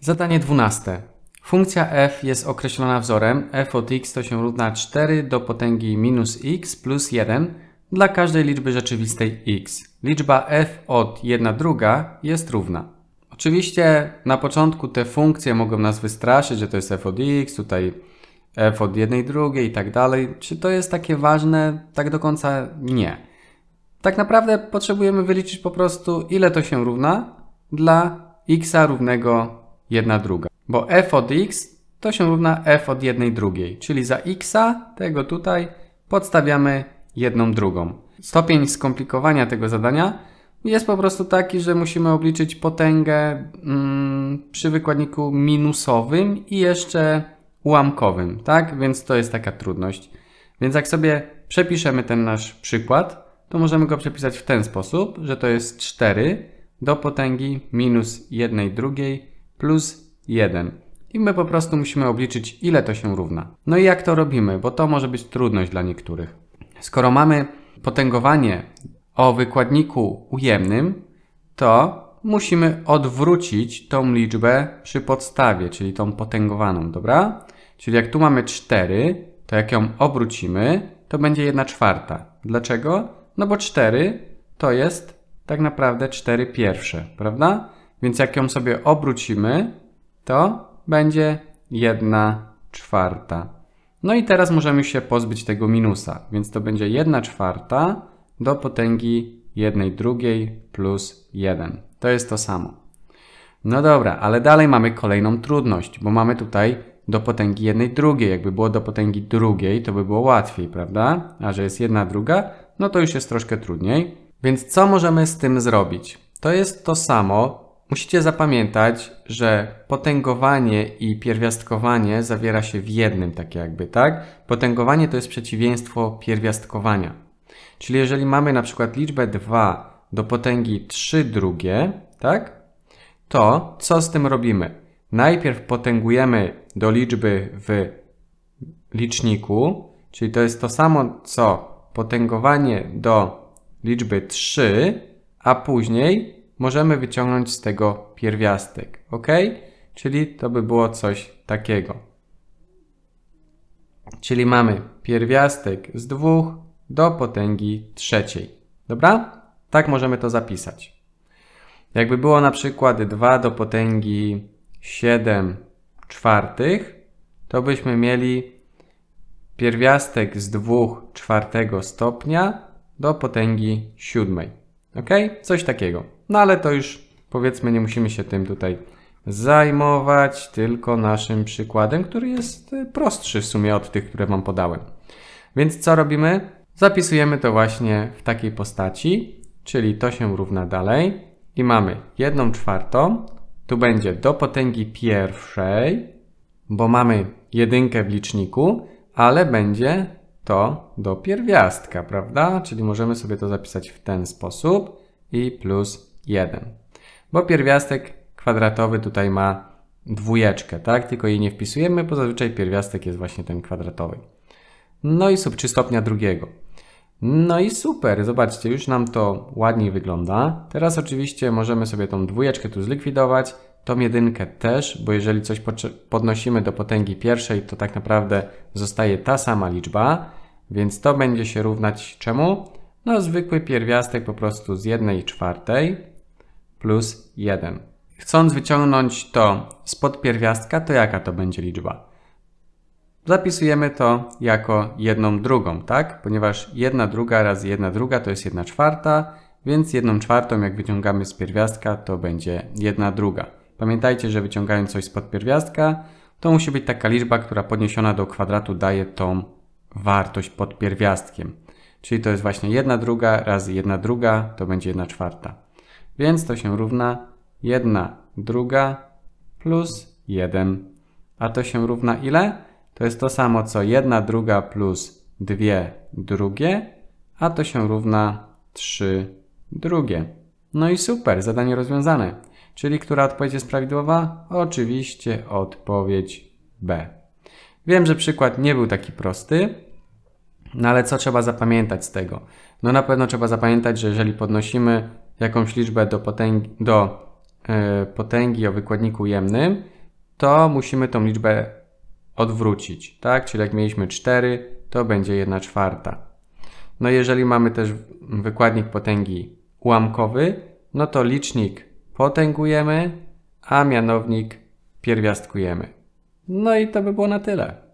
Zadanie 12. Funkcja f jest określona wzorem f od x to się równa 4 do potęgi minus x plus 1 dla każdej liczby rzeczywistej x. Liczba f od 1 druga jest równa. Oczywiście na początku te funkcje mogą nas wystraszyć, że to jest f od x, tutaj f od jednej drugiej i tak dalej. Czy to jest takie ważne? Tak do końca nie. Tak naprawdę potrzebujemy wyliczyć po prostu ile to się równa dla x równego jedna druga. Bo f od x to się równa f od jednej drugiej, czyli za x tego tutaj podstawiamy jedną drugą. Stopień skomplikowania tego zadania jest po prostu taki, że musimy obliczyć potęgę mm, przy wykładniku minusowym i jeszcze ułamkowym, tak? Więc to jest taka trudność. Więc jak sobie przepiszemy ten nasz przykład, to możemy go przepisać w ten sposób, że to jest 4 do potęgi minus 1 drugiej plus 1. I my po prostu musimy obliczyć, ile to się równa. No i jak to robimy, bo to może być trudność dla niektórych. Skoro mamy potęgowanie o wykładniku ujemnym, to musimy odwrócić tą liczbę przy podstawie, czyli tą potęgowaną, dobra? Czyli jak tu mamy 4, to jak ją obrócimy, to będzie 1 czwarta. Dlaczego? No bo 4 to jest tak naprawdę 4 pierwsze, prawda? Więc jak ją sobie obrócimy, to będzie 1 czwarta. No i teraz możemy się pozbyć tego minusa, więc to będzie 1 czwarta do potęgi 1 drugiej plus 1. To jest to samo. No dobra, ale dalej mamy kolejną trudność, bo mamy tutaj do potęgi 1 drugiej. Jakby było do potęgi drugiej, to by było łatwiej, prawda? A że jest 1 druga, no to już jest troszkę trudniej. Więc co możemy z tym zrobić? To jest to samo, Musicie zapamiętać, że potęgowanie i pierwiastkowanie zawiera się w jednym, tak jakby, tak? Potęgowanie to jest przeciwieństwo pierwiastkowania. Czyli jeżeli mamy na przykład liczbę 2 do potęgi 3 drugie, tak? To co z tym robimy? Najpierw potęgujemy do liczby w liczniku, czyli to jest to samo co potęgowanie do liczby 3, a później możemy wyciągnąć z tego pierwiastek, ok? Czyli to by było coś takiego. Czyli mamy pierwiastek z 2 do potęgi trzeciej. Dobra? Tak możemy to zapisać. Jakby było na przykład 2 do potęgi 7 czwartych, to byśmy mieli pierwiastek z 2 czwartego stopnia do potęgi 7. Ok? Coś takiego. No ale to już powiedzmy nie musimy się tym tutaj zajmować, tylko naszym przykładem, który jest y, prostszy w sumie od tych, które Wam podałem. Więc co robimy? Zapisujemy to właśnie w takiej postaci, czyli to się równa dalej i mamy 1 czwartą, tu będzie do potęgi pierwszej, bo mamy jedynkę w liczniku, ale będzie to do pierwiastka, prawda? Czyli możemy sobie to zapisać w ten sposób i plus 1. Bo pierwiastek kwadratowy tutaj ma dwójeczkę, tak? Tylko jej nie wpisujemy, bo zazwyczaj pierwiastek jest właśnie ten kwadratowy. No i sub 3 stopnia drugiego. No i super, zobaczcie, już nam to ładniej wygląda. Teraz oczywiście możemy sobie tą dwójeczkę tu zlikwidować, tą jedynkę też, bo jeżeli coś podnosimy do potęgi pierwszej, to tak naprawdę zostaje ta sama liczba, więc to będzie się równać czemu? No zwykły pierwiastek po prostu z jednej czwartej plus 1. Chcąc wyciągnąć to spod pierwiastka, to jaka to będzie liczba? Zapisujemy to jako jedną drugą, tak? Ponieważ jedna druga razy jedna druga to jest jedna czwarta, więc jedną czwartą jak wyciągamy z pierwiastka to będzie jedna druga. Pamiętajcie, że wyciągając coś spod pierwiastka to musi być taka liczba, która podniesiona do kwadratu daje tą wartość pod pierwiastkiem. Czyli to jest właśnie jedna druga razy jedna druga to będzie jedna czwarta więc to się równa 1 druga plus 1. A to się równa ile? To jest to samo co 1 druga plus 2 drugie, a to się równa 3 drugie. No i super, zadanie rozwiązane. Czyli która odpowiedź jest prawidłowa? Oczywiście odpowiedź B. Wiem, że przykład nie był taki prosty, no ale co trzeba zapamiętać z tego? No na pewno trzeba zapamiętać, że jeżeli podnosimy jakąś liczbę do potęgi, do, e, potęgi o wykładniku jemnym, to musimy tą liczbę odwrócić, tak? Czyli jak mieliśmy 4, to będzie 1 czwarta. No jeżeli mamy też wykładnik potęgi ułamkowy, no to licznik potęgujemy, a mianownik pierwiastkujemy. No i to by było na tyle.